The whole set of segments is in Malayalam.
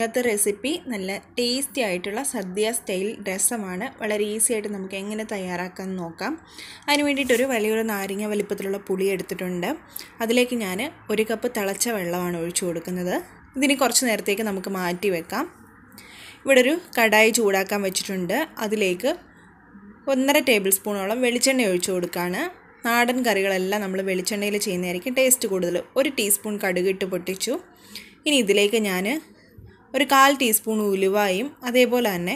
ഇന്നത്തെ റെസിപ്പി നല്ല ടേസ്റ്റി ആയിട്ടുള്ള സദ്യ സ്റ്റൈൽ രസമാണ് വളരെ ഈസി ആയിട്ട് നമുക്ക് എങ്ങനെ തയ്യാറാക്കാൻ നോക്കാം അതിന് വേണ്ടിയിട്ടൊരു വലിയൊരു നാരങ്ങ വലിപ്പത്തിലുള്ള പുളി എടുത്തിട്ടുണ്ട് അതിലേക്ക് ഞാൻ ഒരു കപ്പ് തിളച്ച വെള്ളമാണ് ഒഴിച്ചു കൊടുക്കുന്നത് ഇതിന് കുറച്ച് നേരത്തേക്ക് നമുക്ക് മാറ്റി വെക്കാം ഇവിടെ ഒരു കടായി ചൂടാക്കാൻ വെച്ചിട്ടുണ്ട് അതിലേക്ക് ഒന്നര ടേബിൾ സ്പൂണോളം വെളിച്ചെണ്ണ ഒഴിച്ചു കൊടുക്കുകയാണ് നാടൻ കറികളെല്ലാം നമ്മൾ വെളിച്ചെണ്ണയിൽ ചെയ്യുന്നതായിരിക്കും ടേസ്റ്റ് കൂടുതൽ ഒരു ടീസ്പൂൺ കടുകിട്ട് പൊട്ടിച്ചു ഇനി ഇതിലേക്ക് ഞാൻ ഒരു കാൽ ടീസ്പൂൺ ഉലുവായും അതേപോലെ തന്നെ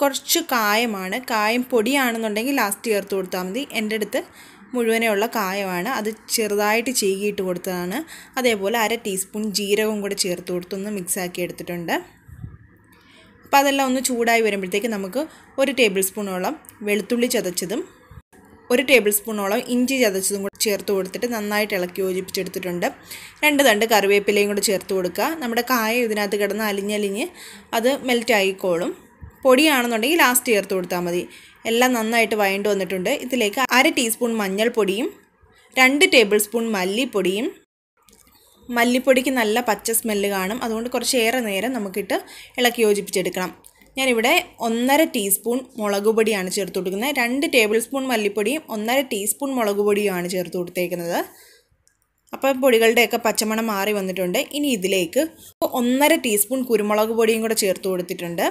കുറച്ച് കായമാണ് കായം പൊടിയാണെന്നുണ്ടെങ്കിൽ ലാസ്റ്റ് ചേർത്ത് കൊടുത്താൽ മതി എൻ്റെ അടുത്ത് മുഴുവനെയുള്ള കായമാണ് അത് ചെറുതായിട്ട് ചീകിയിട്ട് കൊടുത്തതാണ് അതേപോലെ അര ടീസ്പൂൺ ജീരകവും കൂടെ ചേർത്ത് കൊടുത്തൊന്ന് മിക്സാക്കി എടുത്തിട്ടുണ്ട് അപ്പോൾ അതെല്ലാം ഒന്ന് ചൂടായി വരുമ്പോഴത്തേക്ക് നമുക്ക് ഒരു ടേബിൾ സ്പൂണോളം വെളുത്തുള്ളി ചതച്ചതും ഒരു ടേബിൾ സ്പൂണോളം ഇഞ്ചി ചതച്ചതും കൂടി ചേർത്ത് കൊടുത്തിട്ട് നന്നായിട്ട് ഇളക്കി യോജിപ്പിച്ചെടുത്തിട്ടുണ്ട് രണ്ട് തണ്ട് കറിവേപ്പിലയും കൂടി ചേർത്ത് കൊടുക്കുക നമ്മുടെ കായ ഇതിനകത്ത് കിടന്ന് അലിഞ്ഞലിഞ്ഞ് അത് മെൽറ്റ് പൊടിയാണെന്നുണ്ടെങ്കിൽ ലാസ്റ്റ് ചേർത്ത് കൊടുത്താൽ മതി എല്ലാം നന്നായിട്ട് വഴണ്ട് വന്നിട്ടുണ്ട് ഇതിലേക്ക് അര ടീസ്പൂൺ മഞ്ഞൾപ്പൊടിയും രണ്ട് ടേബിൾ സ്പൂൺ മല്ലിപ്പൊടിയും മല്ലിപ്പൊടിക്ക് നല്ല പച്ച സ്മെല്ല് കാണും അതുകൊണ്ട് കുറച്ചേറെ നേരം നമുക്കിട്ട് ഇളക്കി യോജിപ്പിച്ചെടുക്കണം ഞാനിവിടെ ഒന്നര ടീസ്പൂൺ മുളക് പൊടിയാണ് ചേർത്ത് കൊടുക്കുന്നത് രണ്ട് ടേബിൾ സ്പൂൺ മല്ലിപ്പൊടിയും ഒന്നര ടീസ്പൂൺ മുളക് പൊടിയുമാണ് ചേർത്ത് കൊടുത്തേക്കുന്നത് അപ്പോൾ പൊടികളുടെയൊക്കെ പച്ചമണം മാറി വന്നിട്ടുണ്ട് ഇനി ഇതിലേക്ക് ഒന്നര ടീസ്പൂൺ കുരുമുളക് പൊടിയും കൂടെ ചേർത്ത് കൊടുത്തിട്ടുണ്ട്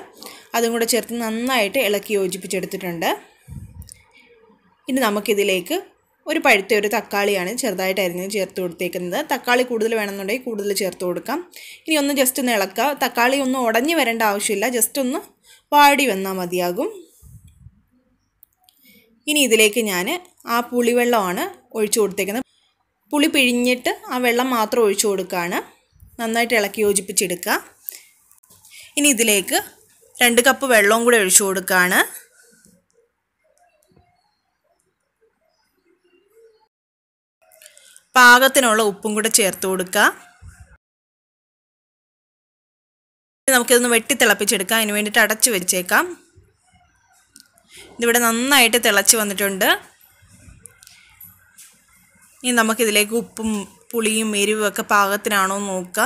അതും കൂടെ ചേർത്ത് നന്നായിട്ട് ഇളക്കി യോജിപ്പിച്ചെടുത്തിട്ടുണ്ട് ഇനി നമുക്കിതിലേക്ക് ഒരു പഴുത്ത ഒരു തക്കാളിയാണ് ചെറുതായിട്ട് അരിഞ്ഞ് ചേർത്ത് കൊടുത്തേക്കുന്നത് തക്കാളി കൂടുതൽ വേണമെന്നുണ്ടെങ്കിൽ കൂടുതൽ ചേർത്ത് കൊടുക്കാം ഇനി ഒന്ന് ജസ്റ്റ് ഒന്ന് ഇളക്കുക തക്കാളി ഒന്ന് ഉടഞ്ഞു വരേണ്ട ആവശ്യമില്ല ജസ്റ്റ് ഒന്ന് വാടി വന്നാൽ മതിയാകും ഇനി ഇതിലേക്ക് ഞാൻ ആ പുളിവെള്ളമാണ് ഒഴിച്ചു കൊടുത്തേക്കുന്നത് പുളി പിഴിഞ്ഞിട്ട് ആ വെള്ളം മാത്രം ഒഴിച്ചു കൊടുക്കുകയാണ് നന്നായിട്ട് ഇളക്കി യോജിപ്പിച്ചെടുക്കുക ഇനി ഇതിലേക്ക് രണ്ട് കപ്പ് വെള്ളവും കൂടെ ഒഴിച്ചു കൊടുക്കുകയാണ് പാകത്തിനുള്ള ഉപ്പും കൂടെ ചേർത്ത് കൊടുക്കുക നമുക്കിതൊന്ന് വെട്ടി തിളപ്പിച്ചെടുക്കാം അതിന് വേണ്ടിയിട്ട് അടച്ചു വെച്ചേക്കാം ഇതിവിടെ നന്നായിട്ട് തിളച്ച് വന്നിട്ടുണ്ട് ഇനി നമുക്കിതിലേക്ക് ഉപ്പും പുളിയും എരിവും ഒക്കെ പാകത്തിനാണോ എന്ന് നോക്കുക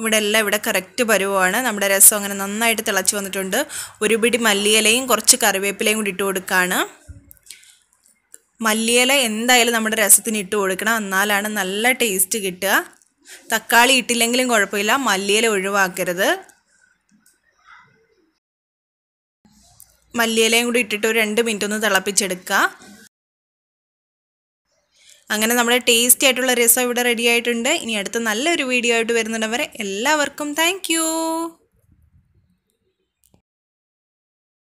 ഇവിടെ എല്ലാം ഇവിടെ കറക്റ്റ് പരുവമാണ് നമ്മുടെ രസം അങ്ങനെ നന്നായിട്ട് തിളച്ച് വന്നിട്ടുണ്ട് ഒരു പിടി മല്ലിയിലയും കുറച്ച് കറിവേപ്പിലയും കൂടി ഇട്ട് കൊടുക്കുകയാണ് മല്ലിയില എന്തായാലും നമ്മുടെ രസത്തിന് ഇട്ട് കൊടുക്കണം എന്നാലാണ് നല്ല ടേസ്റ്റ് കിട്ടുക തക്കാളി ഇട്ടില്ലെങ്കിലും കുഴപ്പമില്ല മല്ലിയില ഒഴിവാക്കരുത് മല്ലിയിലയും കൂടി ഇട്ടിട്ട് ഒരു രണ്ട് മിനിറ്റ് ഒന്ന് തിളപ്പിച്ചെടുക്കുക അങ്ങനെ നമ്മുടെ ടേസ്റ്റി ആയിട്ടുള്ള രസം ഇവിടെ റെഡി ആയിട്ടുണ്ട് ഇനി അടുത്ത നല്ലൊരു വീഡിയോ ആയിട്ട് വരുന്നുണ്ടവരെ എല്ലാവർക്കും താങ്ക്